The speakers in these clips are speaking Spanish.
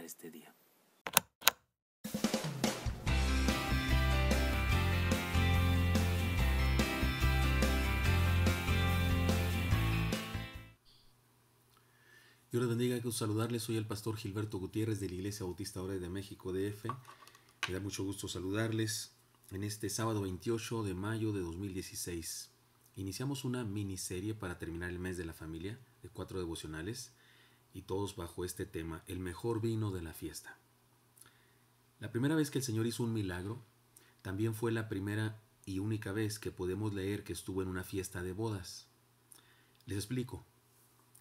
este día. Dios les bendiga, quiero saludarles. Soy el pastor Gilberto Gutiérrez de la Iglesia Bautista Hora de México DF. Me da mucho gusto saludarles en este sábado 28 de mayo de 2016. Iniciamos una miniserie para terminar el mes de la familia de cuatro devocionales y todos bajo este tema, el mejor vino de la fiesta. La primera vez que el Señor hizo un milagro, también fue la primera y única vez que podemos leer que estuvo en una fiesta de bodas. Les explico.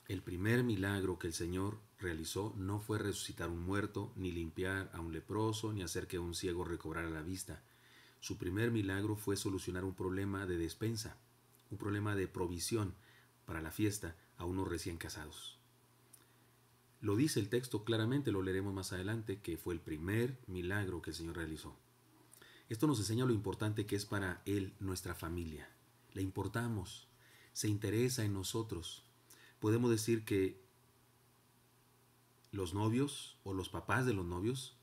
El primer milagro que el Señor realizó no fue resucitar un muerto, ni limpiar a un leproso, ni hacer que un ciego recobrara la vista. Su primer milagro fue solucionar un problema de despensa, un problema de provisión para la fiesta a unos recién casados. Lo dice el texto claramente, lo leeremos más adelante, que fue el primer milagro que el Señor realizó. Esto nos enseña lo importante que es para Él nuestra familia. Le importamos, se interesa en nosotros. Podemos decir que los novios o los papás de los novios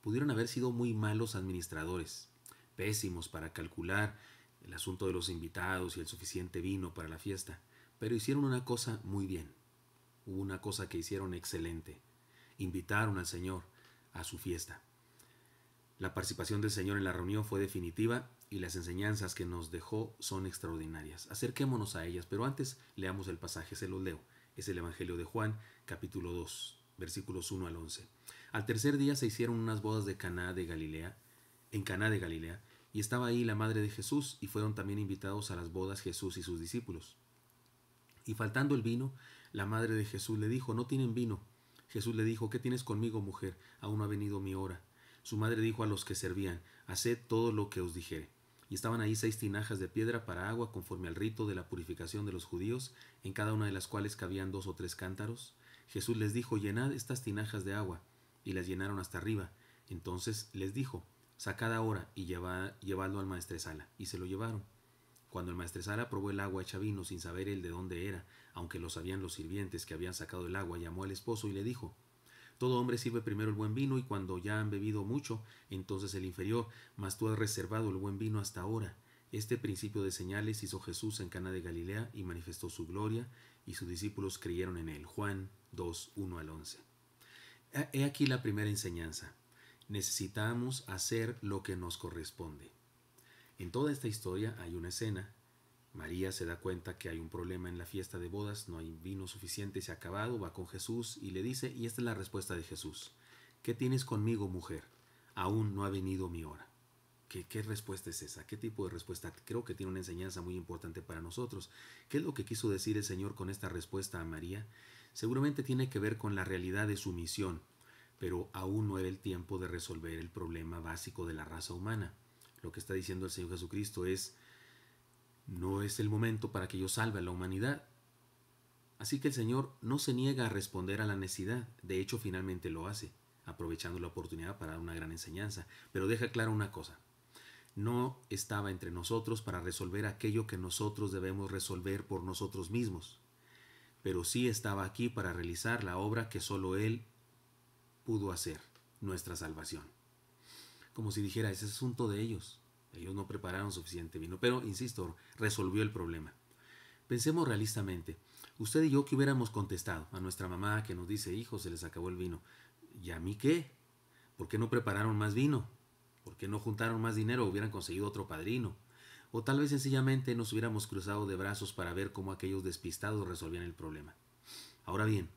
pudieron haber sido muy malos administradores, pésimos para calcular el asunto de los invitados y el suficiente vino para la fiesta, pero hicieron una cosa muy bien una cosa que hicieron excelente. Invitaron al Señor a su fiesta. La participación del Señor en la reunión fue definitiva y las enseñanzas que nos dejó son extraordinarias. Acerquémonos a ellas, pero antes leamos el pasaje, se lo leo. Es el Evangelio de Juan, capítulo 2, versículos 1 al 11. Al tercer día se hicieron unas bodas de Caná de Galilea, en Caná de Galilea, y estaba ahí la madre de Jesús, y fueron también invitados a las bodas Jesús y sus discípulos. Y faltando el vino, la madre de Jesús le dijo, no tienen vino. Jesús le dijo, ¿qué tienes conmigo, mujer? Aún no ha venido mi hora. Su madre dijo a los que servían, haced todo lo que os dijere. Y estaban ahí seis tinajas de piedra para agua conforme al rito de la purificación de los judíos, en cada una de las cuales cabían dos o tres cántaros. Jesús les dijo, llenad estas tinajas de agua, y las llenaron hasta arriba. Entonces les dijo, sacad ahora y llevadlo al maestresala. Y se lo llevaron. Cuando el maestresala probó el agua hecha vino sin saber él de dónde era, aunque lo sabían los sirvientes que habían sacado el agua, llamó al esposo y le dijo, Todo hombre sirve primero el buen vino y cuando ya han bebido mucho, entonces el inferior, mas tú has reservado el buen vino hasta ahora. Este principio de señales hizo Jesús en Cana de Galilea y manifestó su gloria, y sus discípulos creyeron en él. Juan 2, 1 al 11. He aquí la primera enseñanza. Necesitamos hacer lo que nos corresponde. En toda esta historia hay una escena. María se da cuenta que hay un problema en la fiesta de bodas, no hay vino suficiente, se ha acabado, va con Jesús y le dice, y esta es la respuesta de Jesús, ¿qué tienes conmigo mujer? Aún no ha venido mi hora. ¿Qué, ¿Qué, respuesta es esa? ¿Qué tipo de respuesta? Creo que tiene una enseñanza muy importante para nosotros. ¿Qué es lo que quiso decir el Señor con esta respuesta a María? Seguramente tiene que ver con la realidad de su misión, pero aún no era el tiempo de resolver el problema básico de la raza humana. Lo que está diciendo el Señor Jesucristo es, no es el momento para que yo salve a la humanidad. Así que el Señor no se niega a responder a la necesidad, de hecho finalmente lo hace, aprovechando la oportunidad para dar una gran enseñanza, pero deja clara una cosa, no estaba entre nosotros para resolver aquello que nosotros debemos resolver por nosotros mismos, pero sí estaba aquí para realizar la obra que solo Él pudo hacer, nuestra salvación como si dijera, ese es asunto de ellos. Ellos no prepararon suficiente vino, pero, insisto, resolvió el problema. Pensemos realistamente. Usted y yo que hubiéramos contestado a nuestra mamá que nos dice, hijo, se les acabó el vino. ¿Y a mí qué? ¿Por qué no prepararon más vino? ¿Por qué no juntaron más dinero o hubieran conseguido otro padrino? O tal vez sencillamente nos hubiéramos cruzado de brazos para ver cómo aquellos despistados resolvían el problema. Ahora bien,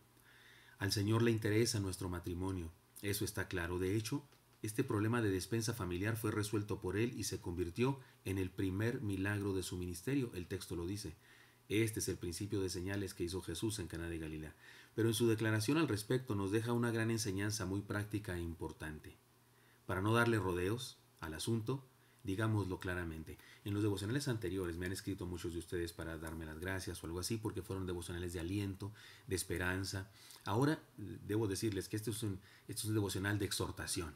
al Señor le interesa nuestro matrimonio, eso está claro. De hecho, este problema de despensa familiar fue resuelto por él y se convirtió en el primer milagro de su ministerio, el texto lo dice. Este es el principio de señales que hizo Jesús en Cana de Galilea. Pero en su declaración al respecto nos deja una gran enseñanza muy práctica e importante. Para no darle rodeos al asunto, digámoslo claramente. En los devocionales anteriores me han escrito muchos de ustedes para darme las gracias o algo así, porque fueron devocionales de aliento, de esperanza. Ahora debo decirles que este es un, este es un devocional de exhortación.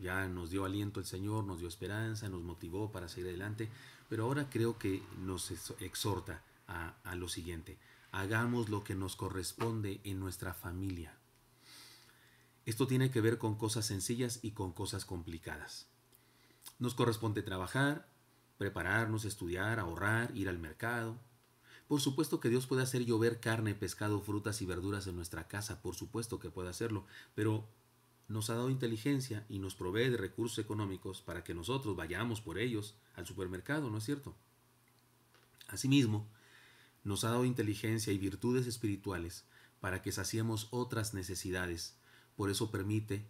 Ya nos dio aliento el Señor, nos dio esperanza, nos motivó para seguir adelante, pero ahora creo que nos exhorta a, lo siguiente, hagamos lo que nos corresponde en nuestra familia. Esto tiene que ver con cosas sencillas y con cosas complicadas. Nos corresponde trabajar, prepararnos, estudiar, ahorrar, ir al mercado. Por supuesto que Dios puede hacer llover carne, pescado, frutas y verduras en nuestra casa, por supuesto que puede hacerlo, pero nos ha dado inteligencia y nos provee de recursos económicos para que nosotros vayamos por ellos al supermercado, ¿no es cierto? Asimismo, nos ha dado inteligencia y virtudes espirituales para que saciemos otras necesidades. Por eso permite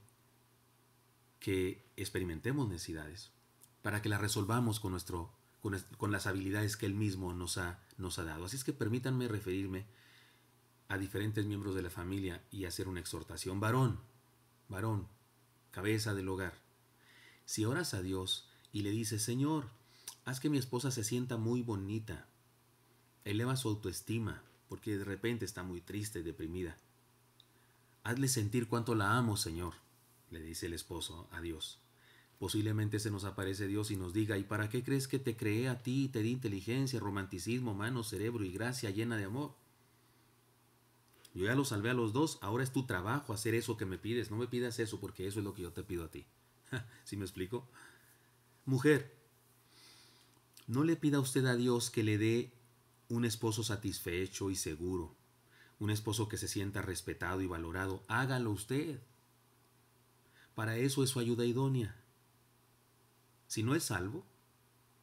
que experimentemos necesidades, para que las resolvamos con, nuestro, con, las habilidades que Él mismo nos nos ha dado. Así es que permítanme referirme a diferentes miembros de la familia y hacer una exhortación. Varón, varón, cabeza del hogar. Si oras a Dios y le dices, Señor, haz que mi esposa se sienta muy bonita, eleva su autoestima, porque de repente está muy triste y deprimida. Hazle sentir cuánto la amo, Señor, le dice el esposo a Dios. Posiblemente se nos aparece Dios y nos diga, ¿y para qué crees que te creé a ti y te di inteligencia, romanticismo, mano, cerebro y gracia llena de amor? Yo ya lo salvé a los dos, ahora es tu trabajo hacer eso que me pides. No me pidas eso porque eso es lo que yo te pido a ti. ¿Sí me explico? Mujer, no le pida usted a Dios que le dé un esposo satisfecho y seguro, un esposo que se sienta respetado y valorado. Hágalo usted. Para eso es su ayuda idónea. Si no es salvo,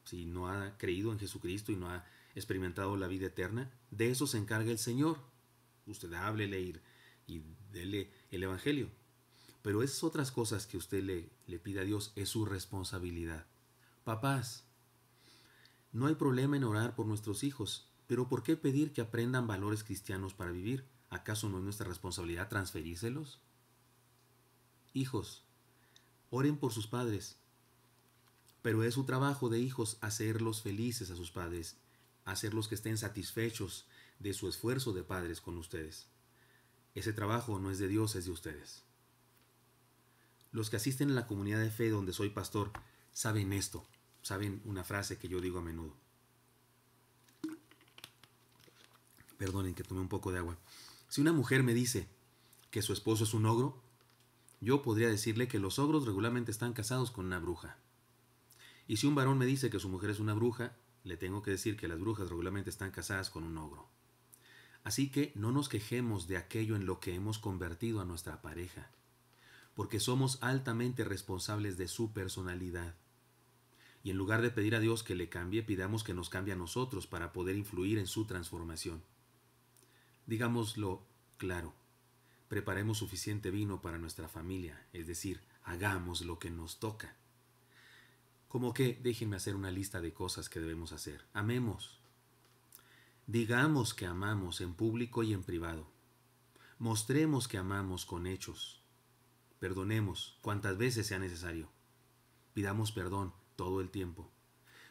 si no ha creído en Jesucristo y no ha experimentado la vida eterna, de eso se encarga el Señor usted hable, y, y dele el Evangelio. Pero esas otras cosas que usted le, le pide a Dios es su responsabilidad. Papás, no hay problema en orar por nuestros hijos, pero ¿por qué pedir que aprendan valores cristianos para vivir? ¿Acaso no es nuestra responsabilidad transferírselos? Hijos, oren por sus padres, pero es su trabajo de hijos hacerlos felices a sus padres, hacerlos que estén satisfechos de su esfuerzo de padres con ustedes. Ese trabajo no es de Dios, es de ustedes. Los que asisten a la comunidad de fe donde soy pastor saben esto, saben una frase que yo digo a menudo. Perdonen que tomé un poco de agua. Si una mujer me dice que su esposo es un ogro, yo podría decirle que los ogros regularmente están casados con una bruja. Y si un varón me dice que su mujer es una bruja, le tengo que decir que las brujas regularmente están casadas con un ogro. Así que no nos quejemos de aquello en lo que hemos convertido a nuestra pareja, porque somos altamente responsables de su personalidad. Y en lugar de pedir a Dios que le cambie, pidamos que nos cambie a nosotros para poder influir en su transformación. Digámoslo claro, preparemos suficiente vino para nuestra familia, es decir, hagamos lo que nos toca. Como que, déjenme hacer una lista de cosas que debemos hacer. Amemos, Digamos que amamos en público y en privado. Mostremos que amamos con hechos. Perdonemos cuantas veces sea necesario. Pidamos perdón todo el tiempo.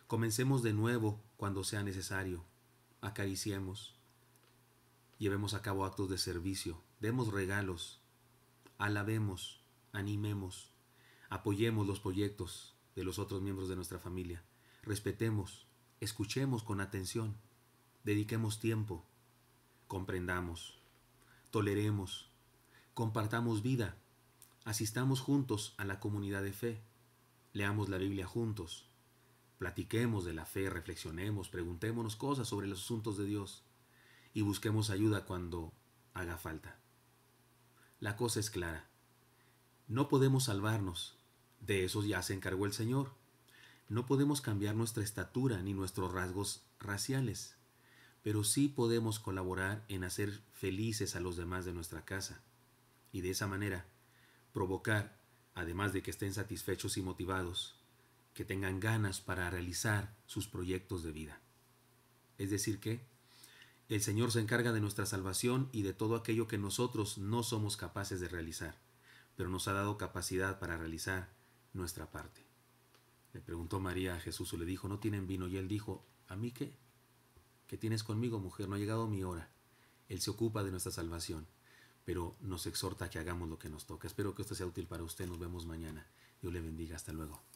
Comencemos de nuevo cuando sea necesario. Acariciemos. Llevemos a cabo actos de servicio. Demos regalos. Alabemos. Animemos. Apoyemos los proyectos de los otros miembros de nuestra familia. Respetemos. Escuchemos con atención. Dediquemos tiempo, comprendamos, toleremos, compartamos vida, asistamos juntos a la comunidad de fe, leamos la Biblia juntos, platiquemos de la fe, reflexionemos, preguntémonos cosas sobre los asuntos de Dios y busquemos ayuda cuando haga falta. La cosa es clara. No podemos salvarnos, de eso ya se encargó el Señor. No podemos cambiar nuestra estatura ni nuestros rasgos raciales pero sí podemos colaborar en hacer felices a los demás de nuestra casa y de esa manera provocar, además de que estén satisfechos y motivados, que tengan ganas para realizar sus proyectos de vida. Es decir, que el Señor se encarga de nuestra salvación y de todo aquello que nosotros no somos capaces de realizar, pero nos ha dado capacidad para realizar nuestra parte. Le preguntó María a Jesús o le dijo, ¿no tienen vino? Y él dijo, ¿a mí qué? Que tienes conmigo, mujer? No ha llegado mi hora. Él se ocupa de nuestra salvación, pero nos exhorta a que hagamos lo que nos toca. Espero que esto sea útil para usted. Nos vemos mañana. Dios le bendiga. Hasta luego.